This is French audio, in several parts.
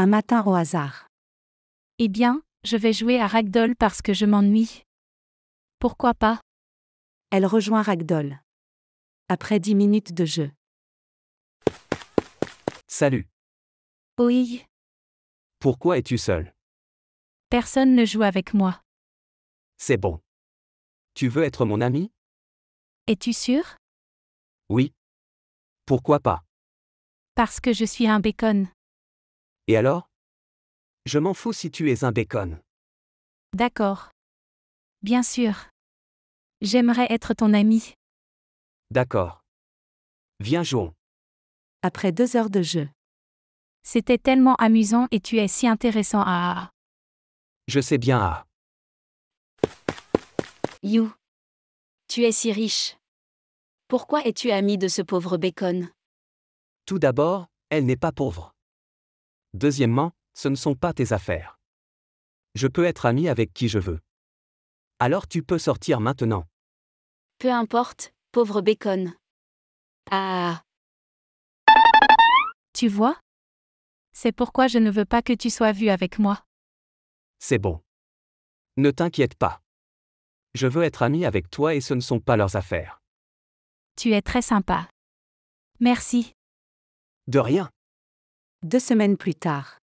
Un matin au hasard. Eh bien, je vais jouer à Ragdoll parce que je m'ennuie. Pourquoi pas Elle rejoint Ragdoll. Après dix minutes de jeu. Salut. Oui. Pourquoi es-tu seul Personne ne joue avec moi. C'est bon. Tu veux être mon ami Es-tu sûr Oui. Pourquoi pas Parce que je suis un bacon. Et alors Je m'en fous si tu es un bacon. D'accord. Bien sûr. J'aimerais être ton ami. D'accord. Viens jouons. Après deux heures de jeu. C'était tellement amusant et tu es si intéressant à... Je sais bien à... You. Tu es si riche. Pourquoi es-tu ami de ce pauvre bacon Tout d'abord, elle n'est pas pauvre. Deuxièmement, ce ne sont pas tes affaires. Je peux être ami avec qui je veux. Alors tu peux sortir maintenant. Peu importe, pauvre bacon. Ah. Tu vois C'est pourquoi je ne veux pas que tu sois vu avec moi. C'est bon. Ne t'inquiète pas. Je veux être ami avec toi et ce ne sont pas leurs affaires. Tu es très sympa. Merci. De rien. Deux semaines plus tard.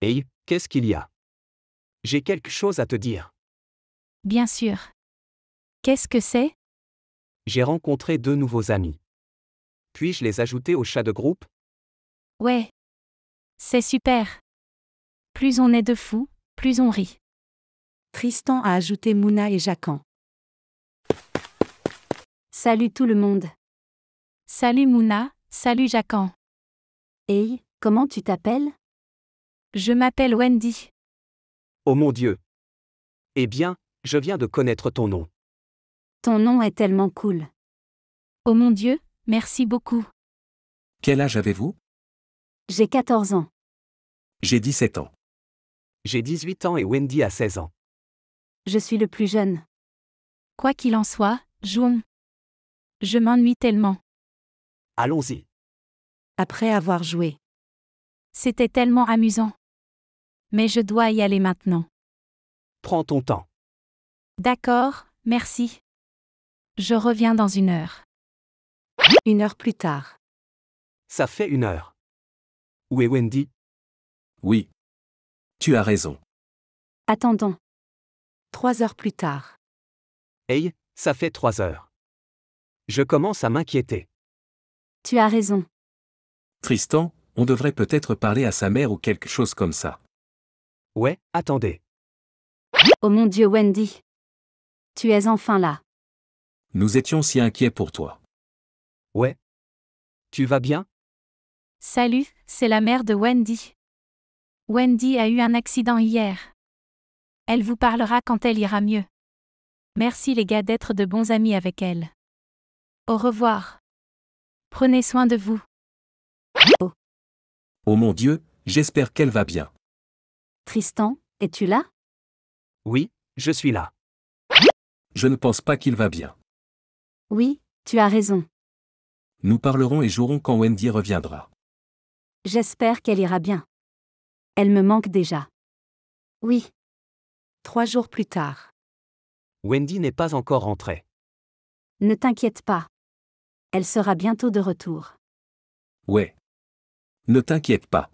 Hey, qu'est-ce qu'il y a J'ai quelque chose à te dire. Bien sûr. Qu'est-ce que c'est J'ai rencontré deux nouveaux amis. Puis-je les ajouter au chat de groupe Ouais. C'est super. Plus on est de fous, plus on rit. Tristan a ajouté Mouna et Jacan. Salut tout le monde. Salut Mouna, salut Jacan. Hey, Comment tu t'appelles Je m'appelle Wendy. Oh mon Dieu. Eh bien, je viens de connaître ton nom. Ton nom est tellement cool. Oh mon Dieu, merci beaucoup. Quel âge avez-vous J'ai 14 ans. J'ai 17 ans. J'ai 18 ans et Wendy a 16 ans. Je suis le plus jeune. Quoi qu'il en soit, jouons. Je m'ennuie tellement. Allons-y. Après avoir joué, c'était tellement amusant. Mais je dois y aller maintenant. Prends ton temps. D'accord, merci. Je reviens dans une heure. Une heure plus tard. Ça fait une heure. Où est Wendy Oui. Tu as raison. Attendons. Trois heures plus tard. Hey, ça fait trois heures. Je commence à m'inquiéter. Tu as raison. Tristan, on devrait peut-être parler à sa mère ou quelque chose comme ça. Ouais, attendez. Oh mon Dieu Wendy. Tu es enfin là. Nous étions si inquiets pour toi. Ouais. Tu vas bien Salut, c'est la mère de Wendy. Wendy a eu un accident hier. Elle vous parlera quand elle ira mieux. Merci les gars d'être de bons amis avec elle. Au revoir. Prenez soin de vous. Oh. Oh mon Dieu, j'espère qu'elle va bien. Tristan, es-tu là Oui, je suis là. Je ne pense pas qu'il va bien. Oui, tu as raison. Nous parlerons et jouerons quand Wendy reviendra. J'espère qu'elle ira bien. Elle me manque déjà. Oui. Trois jours plus tard. Wendy n'est pas encore rentrée. Ne t'inquiète pas. Elle sera bientôt de retour. Ouais, ne t'inquiète pas.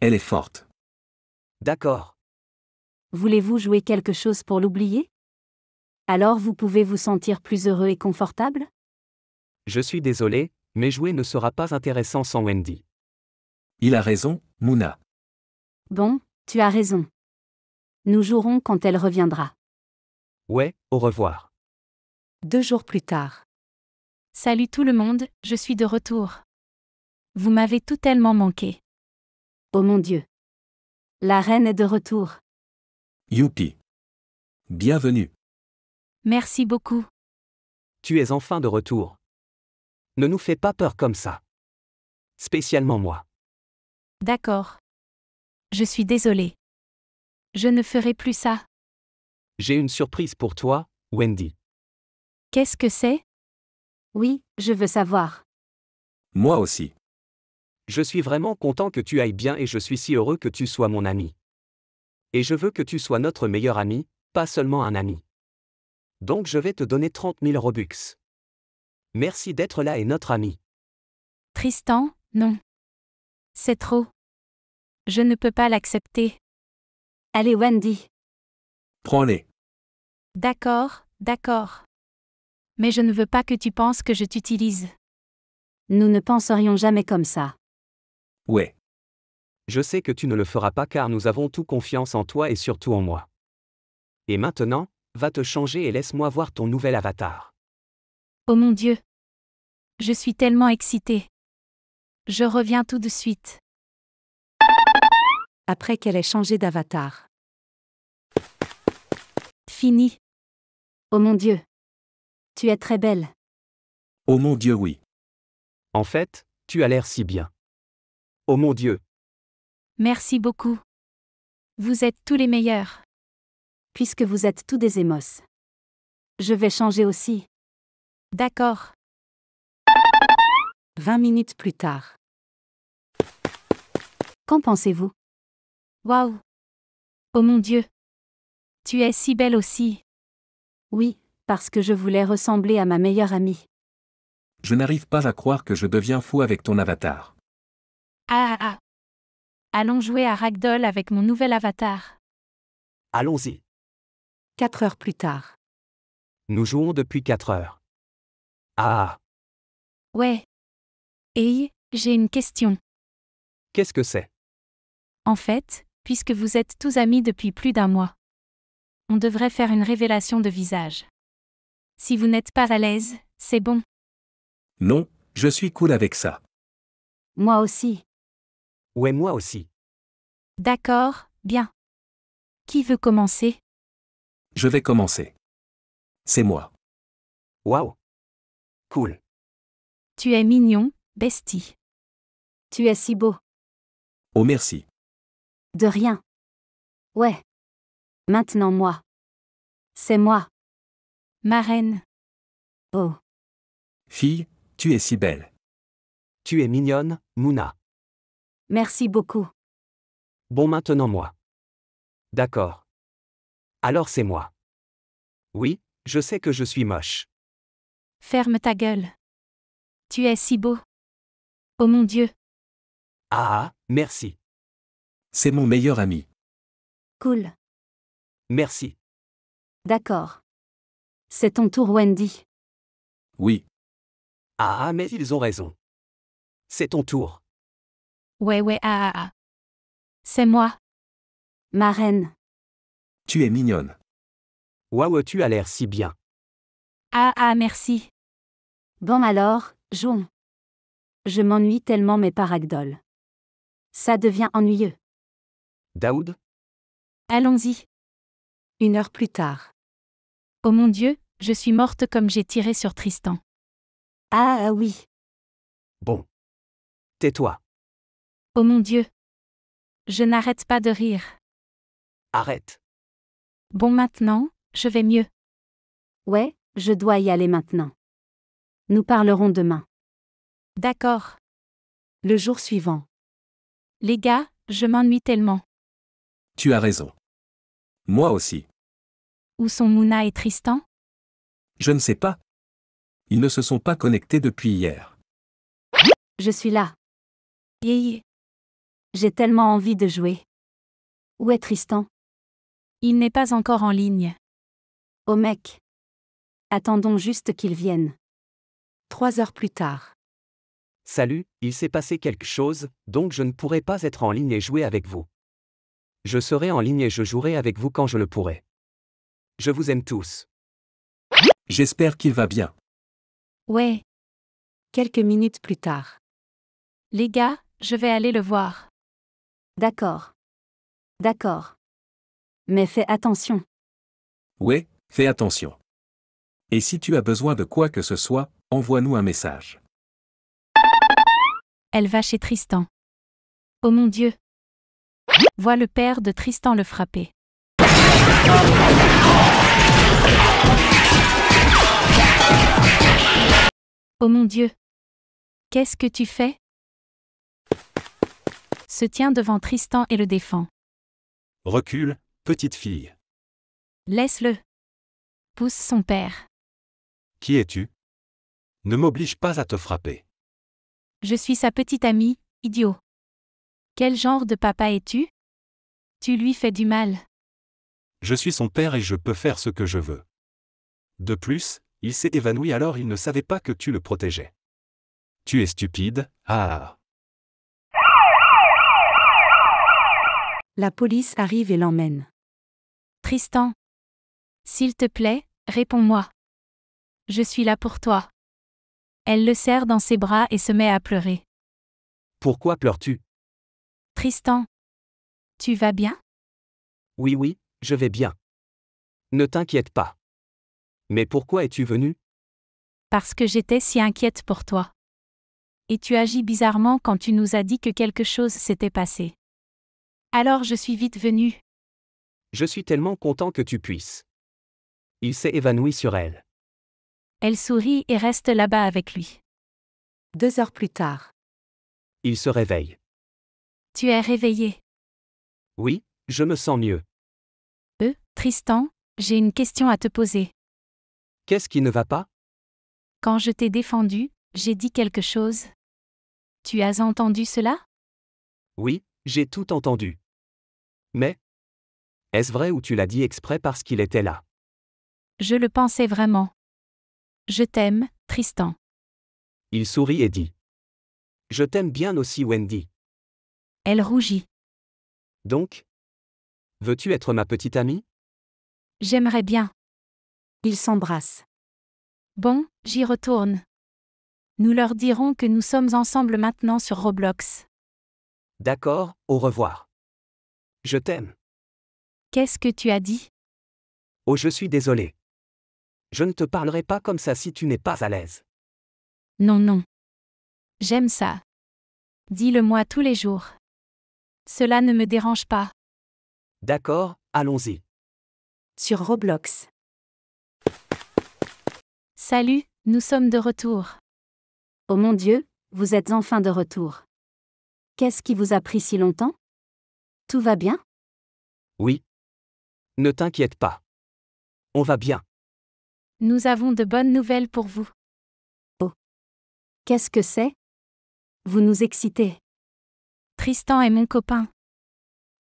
Elle est forte. D'accord. Voulez-vous jouer quelque chose pour l'oublier Alors vous pouvez vous sentir plus heureux et confortable Je suis désolé, mais jouer ne sera pas intéressant sans Wendy. Il a raison, Mouna. Bon, tu as raison. Nous jouerons quand elle reviendra. Ouais, au revoir. Deux jours plus tard. Salut tout le monde, je suis de retour. Vous m'avez tout tellement manqué. Oh mon Dieu. La reine est de retour. Youpi. Bienvenue. Merci beaucoup. Tu es enfin de retour. Ne nous fais pas peur comme ça. Spécialement moi. D'accord. Je suis désolée. Je ne ferai plus ça. J'ai une surprise pour toi, Wendy. Qu'est-ce que c'est Oui, je veux savoir. Moi aussi. Je suis vraiment content que tu ailles bien et je suis si heureux que tu sois mon ami. Et je veux que tu sois notre meilleur ami, pas seulement un ami. Donc je vais te donner 30 000 Robux. Merci d'être là et notre ami. Tristan, non. C'est trop. Je ne peux pas l'accepter. Allez Wendy. Prends-les. D'accord, d'accord. Mais je ne veux pas que tu penses que je t'utilise. Nous ne penserions jamais comme ça. Ouais. Je sais que tu ne le feras pas car nous avons tout confiance en toi et surtout en moi. Et maintenant, va te changer et laisse-moi voir ton nouvel avatar. Oh mon Dieu. Je suis tellement excitée. Je reviens tout de suite. Après qu'elle ait changé d'avatar. Fini. Oh mon Dieu. Tu es très belle. Oh mon Dieu, oui. En fait, tu as l'air si bien. Oh mon Dieu. Merci beaucoup. Vous êtes tous les meilleurs. Puisque vous êtes tous des émos. Je vais changer aussi. D'accord. 20 minutes plus tard. Qu'en pensez-vous Waouh Oh mon Dieu Tu es si belle aussi Oui, parce que je voulais ressembler à ma meilleure amie. Je n'arrive pas à croire que je deviens fou avec ton avatar. Ah ah ah Allons jouer à Ragdoll avec mon nouvel avatar. Allons-y. Quatre heures plus tard. Nous jouons depuis quatre heures. Ah, ah, ah. Ouais. Et j'ai une question. Qu'est-ce que c'est En fait, puisque vous êtes tous amis depuis plus d'un mois, on devrait faire une révélation de visage. Si vous n'êtes pas à l'aise, c'est bon. Non, je suis cool avec ça. Moi aussi. Ouais, moi aussi. D'accord, bien. Qui veut commencer Je vais commencer. C'est moi. Waouh. Cool. Tu es mignon, bestie. Tu es si beau. Oh merci. De rien. Ouais. Maintenant moi. C'est moi. Ma reine. Oh. Fille, tu es si belle. Tu es mignonne, Mouna. Merci beaucoup. Bon maintenant moi. D'accord. Alors c'est moi. Oui, je sais que je suis moche. Ferme ta gueule. Tu es si beau. Oh mon Dieu. Ah, merci. C'est mon meilleur ami. Cool. Merci. D'accord. C'est ton tour Wendy. Oui. Ah, mais ils ont raison. C'est ton tour. Ouais, ouais, ah, ah, ah. C'est moi. Ma reine. Tu es mignonne. Waouh, tu as l'air si bien. Ah, ah, merci. Bon alors, jouons. Je m'ennuie tellement mes paragdoles. Ça devient ennuyeux. Daoud Allons-y. Une heure plus tard. Oh mon Dieu, je suis morte comme j'ai tiré sur Tristan. Ah, Ah oui. Bon. Tais-toi. Oh mon Dieu. Je n'arrête pas de rire. Arrête. Bon maintenant, je vais mieux. Ouais, je dois y aller maintenant. Nous parlerons demain. D'accord. Le jour suivant. Les gars, je m'ennuie tellement. Tu as raison. Moi aussi. Où sont Mouna et Tristan Je ne sais pas. Ils ne se sont pas connectés depuis hier. Je suis là. J'ai tellement envie de jouer. Où est Tristan Il n'est pas encore en ligne. Oh mec. Attendons juste qu'il vienne. Trois heures plus tard. Salut, il s'est passé quelque chose, donc je ne pourrai pas être en ligne et jouer avec vous. Je serai en ligne et je jouerai avec vous quand je le pourrai. Je vous aime tous. J'espère qu'il va bien. Ouais. Quelques minutes plus tard. Les gars, je vais aller le voir. D'accord. D'accord. Mais fais attention. Ouais, fais attention. Et si tu as besoin de quoi que ce soit, envoie-nous un message. Elle va chez Tristan. Oh mon Dieu. Vois le père de Tristan le frapper. Oh mon Dieu. Qu'est-ce que tu fais se tient devant Tristan et le défend. Recule, petite fille. Laisse-le. Pousse son père. Qui es-tu Ne m'oblige pas à te frapper. Je suis sa petite amie, idiot. Quel genre de papa es-tu Tu lui fais du mal. Je suis son père et je peux faire ce que je veux. De plus, il s'est évanoui alors il ne savait pas que tu le protégeais. Tu es stupide, ah. ah, ah. La police arrive et l'emmène. Tristan. S'il te plaît, réponds-moi. Je suis là pour toi. Elle le serre dans ses bras et se met à pleurer. Pourquoi pleures-tu Tristan. Tu vas bien Oui, oui, je vais bien. Ne t'inquiète pas. Mais pourquoi es-tu venu Parce que j'étais si inquiète pour toi. Et tu agis bizarrement quand tu nous as dit que quelque chose s'était passé. Alors je suis vite venu. Je suis tellement content que tu puisses. Il s'est évanoui sur elle. Elle sourit et reste là-bas avec lui. Deux heures plus tard. Il se réveille. Tu es réveillé. Oui, je me sens mieux. Euh, Tristan, j'ai une question à te poser. Qu'est-ce qui ne va pas Quand je t'ai défendu, j'ai dit quelque chose. Tu as entendu cela Oui, j'ai tout entendu. Mais Est-ce vrai ou tu l'as dit exprès parce qu'il était là Je le pensais vraiment. Je t'aime, Tristan. Il sourit et dit. Je t'aime bien aussi, Wendy. Elle rougit. Donc Veux-tu être ma petite amie J'aimerais bien. Ils s'embrassent. Bon, j'y retourne. Nous leur dirons que nous sommes ensemble maintenant sur Roblox. D'accord, au revoir. Je t'aime. Qu'est-ce que tu as dit Oh, je suis désolé. Je ne te parlerai pas comme ça si tu n'es pas à l'aise. Non, non. J'aime ça. Dis-le-moi tous les jours. Cela ne me dérange pas. D'accord, allons-y. Sur Roblox. Salut, nous sommes de retour. Oh mon Dieu, vous êtes enfin de retour. Qu'est-ce qui vous a pris si longtemps Tout va bien Oui. Ne t'inquiète pas. On va bien. Nous avons de bonnes nouvelles pour vous. Oh. Qu'est-ce que c'est Vous nous excitez. Tristan est mon copain.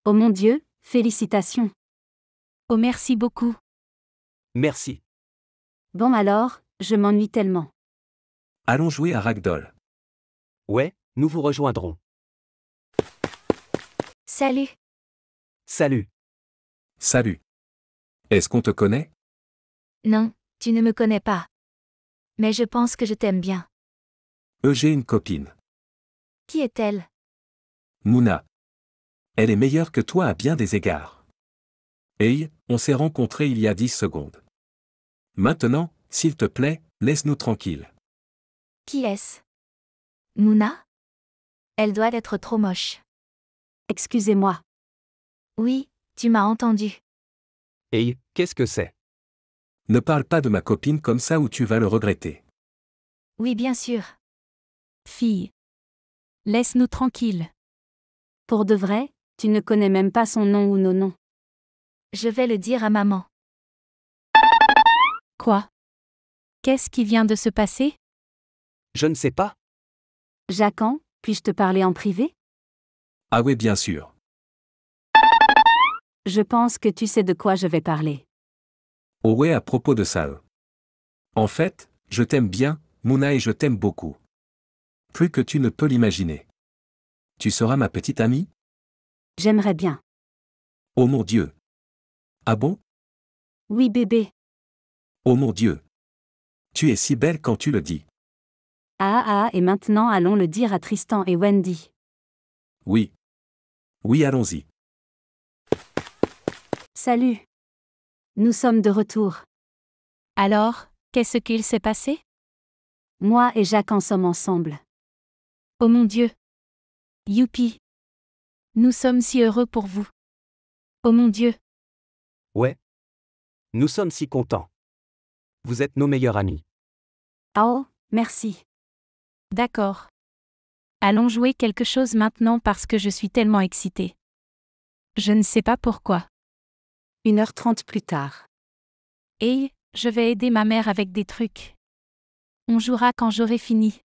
Oh mon Dieu, félicitations. Oh merci beaucoup. Merci. Bon alors, je m'ennuie tellement. Allons jouer à Ragdoll. Ouais, nous vous rejoindrons. Salut. Salut. Salut. Est-ce qu'on te connaît Non, tu ne me connais pas. Mais je pense que je t'aime bien. Euh, j'ai une copine. Qui est-elle Mouna. Elle est meilleure que toi à bien des égards. Hey, on s'est rencontrés il y a dix secondes. Maintenant, s'il te plaît, laisse-nous tranquilles. Qui est-ce Mouna Elle doit être trop moche. Excusez-moi. Oui, tu m'as entendu. Hey, qu'est-ce que c'est Ne parle pas de ma copine comme ça ou tu vas le regretter. Oui, bien sûr. Fille. Laisse-nous tranquilles. Pour de vrai, tu ne connais même pas son nom ou nos noms. Je vais le dire à maman. Quoi Qu'est-ce qui vient de se passer Je ne sais pas. Jacan, puis-je te parler en privé ah oui, bien sûr. Je pense que tu sais de quoi je vais parler. Oh ouais, à propos de ça. En fait, je t'aime bien, Mouna, et je t'aime beaucoup. Plus que tu ne peux l'imaginer. Tu seras ma petite amie J'aimerais bien. Oh mon Dieu. Ah bon Oui, bébé. Oh mon Dieu. Tu es si belle quand tu le dis. Ah ah, et maintenant allons le dire à Tristan et Wendy. Oui. Oui, allons-y. Salut. Nous sommes de retour. Alors, qu'est-ce qu'il s'est passé Moi et Jacques en sommes ensemble. Oh mon Dieu. Youpi. Nous sommes si heureux pour vous. Oh mon Dieu. Ouais. Nous sommes si contents. Vous êtes nos meilleurs amis. Oh, merci. D'accord. Allons jouer quelque chose maintenant parce que je suis tellement excitée. Je ne sais pas pourquoi. Une heure trente plus tard. Hey, je vais aider ma mère avec des trucs. On jouera quand j'aurai fini.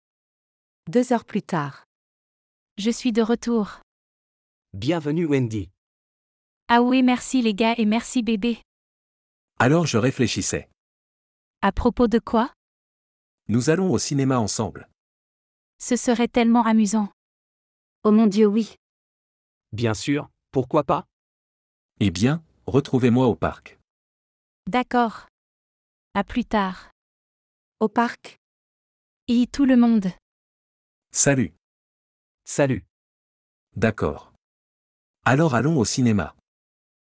Deux heures plus tard. Je suis de retour. Bienvenue Wendy. Ah oui, merci les gars et merci bébé. Alors je réfléchissais. À propos de quoi Nous allons au cinéma ensemble. Ce serait tellement amusant. Oh mon Dieu, oui. Bien sûr, pourquoi pas Eh bien, retrouvez-moi au parc. D'accord. À plus tard. Au parc. Et tout le monde. Salut. Salut. D'accord. Alors allons au cinéma.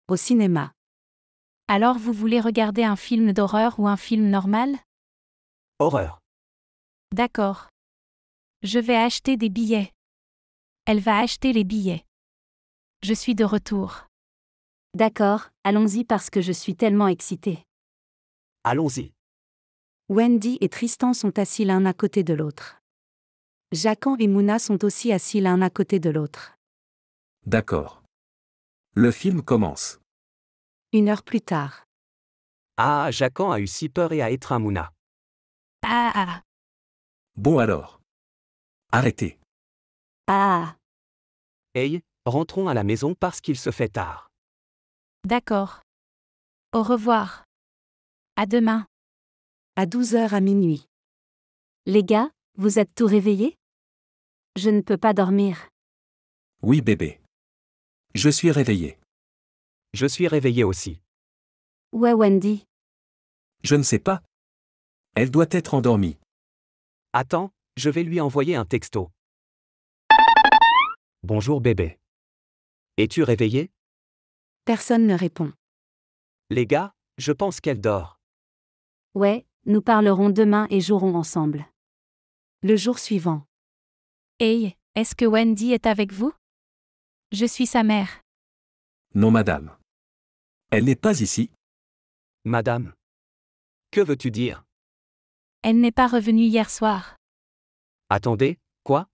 Au cinéma. Alors vous voulez regarder un film d'horreur ou un film normal Horreur. D'accord. Je vais acheter des billets. Elle va acheter les billets. Je suis de retour. D'accord, allons-y parce que je suis tellement excitée. Allons-y. Wendy et Tristan sont assis l'un à côté de l'autre. Jacan et Mouna sont aussi assis l'un à côté de l'autre. D'accord. Le film commence. Une heure plus tard. Ah, Jacan a eu si peur et a étreint Mouna. Ah ah. Bon alors. Arrêtez. Ah. Hey, rentrons à la maison parce qu'il se fait tard. D'accord. Au revoir. À demain. À 12h à minuit. Les gars, vous êtes tout réveillés Je ne peux pas dormir. Oui bébé. Je suis réveillé. Je suis réveillé aussi. Où est Wendy. Je ne sais pas. Elle doit être endormie. Attends, je vais lui envoyer un texto. Bonjour bébé. Es-tu réveillé Personne ne répond. Les gars, je pense qu'elle dort. Ouais, nous parlerons demain et jouerons ensemble. Le jour suivant. Hey, est-ce que Wendy est avec vous Je suis sa mère. Non, madame. Elle n'est pas ici. Madame. Que veux-tu dire Elle n'est pas revenue hier soir. Attendez, quoi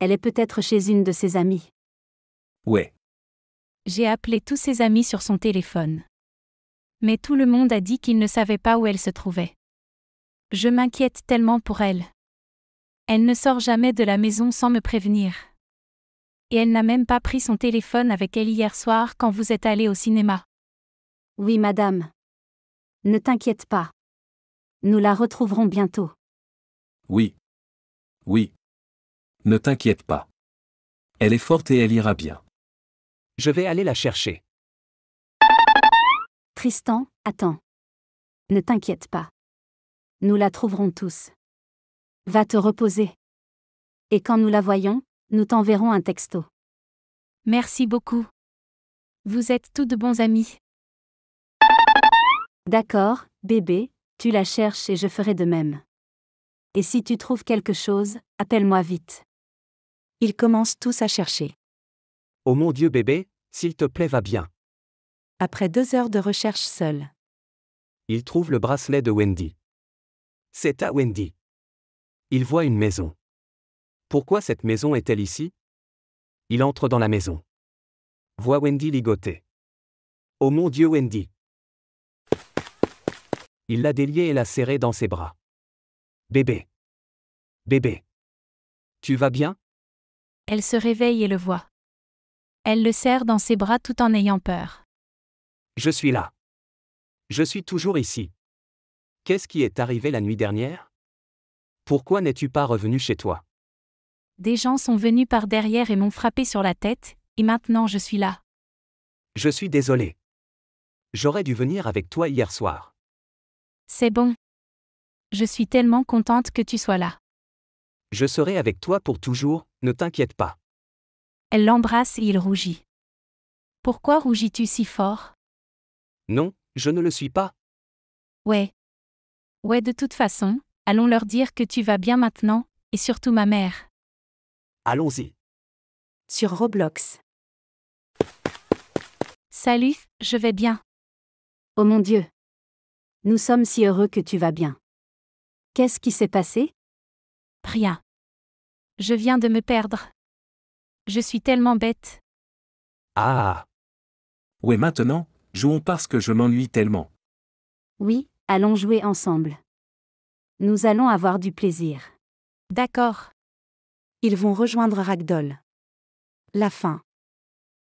Elle est peut-être chez une de ses amies. Ouais. J'ai appelé tous ses amis sur son téléphone. Mais tout le monde a dit qu'il ne savait pas où elle se trouvait. Je m'inquiète tellement pour elle. Elle ne sort jamais de la maison sans me prévenir. Et elle n'a même pas pris son téléphone avec elle hier soir quand vous êtes allé au cinéma. Oui, madame. Ne t'inquiète pas. Nous la retrouverons bientôt. Oui. Oui. Ne t'inquiète pas. Elle est forte et elle ira bien. Je vais aller la chercher. Tristan, attends. Ne t'inquiète pas. Nous la trouverons tous. Va te reposer. Et quand nous la voyons, nous t'enverrons un texto. Merci beaucoup. Vous êtes tous de bons amis. D'accord, bébé, tu la cherches et je ferai de même et si tu trouves quelque chose, appelle-moi vite. Ils commencent tous à chercher. Oh mon Dieu bébé, s'il te plaît va bien. Après deux heures de recherche seule. Il trouve le bracelet de Wendy. C'est à Wendy. Il voit une maison. Pourquoi cette maison est-elle ici Il entre dans la maison. Voit Wendy ligoter. Oh mon Dieu Wendy. Il l'a déliée et l'a serrée dans ses bras. Bébé. Bébé. Tu vas bien Elle se réveille et le voit. Elle le serre dans ses bras tout en ayant peur. Je suis là. Je suis toujours ici. Qu'est-ce qui est arrivé la nuit dernière Pourquoi n'es-tu pas revenu chez toi Des gens sont venus par derrière et m'ont frappé sur la tête, et maintenant je suis là. Je suis désolé. J'aurais dû venir avec toi hier soir. C'est bon je suis tellement contente que tu sois là. Je serai avec toi pour toujours, ne t'inquiète pas. Elle l'embrasse et il rougit. Pourquoi rougis-tu si fort Non, je ne le suis pas. Ouais. Ouais, de toute façon, allons leur dire que tu vas bien maintenant, et surtout ma mère. Allons-y. Sur Roblox. Salut, je vais bien. Oh mon Dieu. Nous sommes si heureux que tu vas bien. Qu'est-ce qui s'est passé Rien. Je viens de me perdre. Je suis tellement bête. Ah Ouais maintenant, jouons parce que je m'ennuie tellement. Oui, allons jouer ensemble. Nous allons avoir du plaisir. D'accord. Ils vont rejoindre Ragdoll. La fin.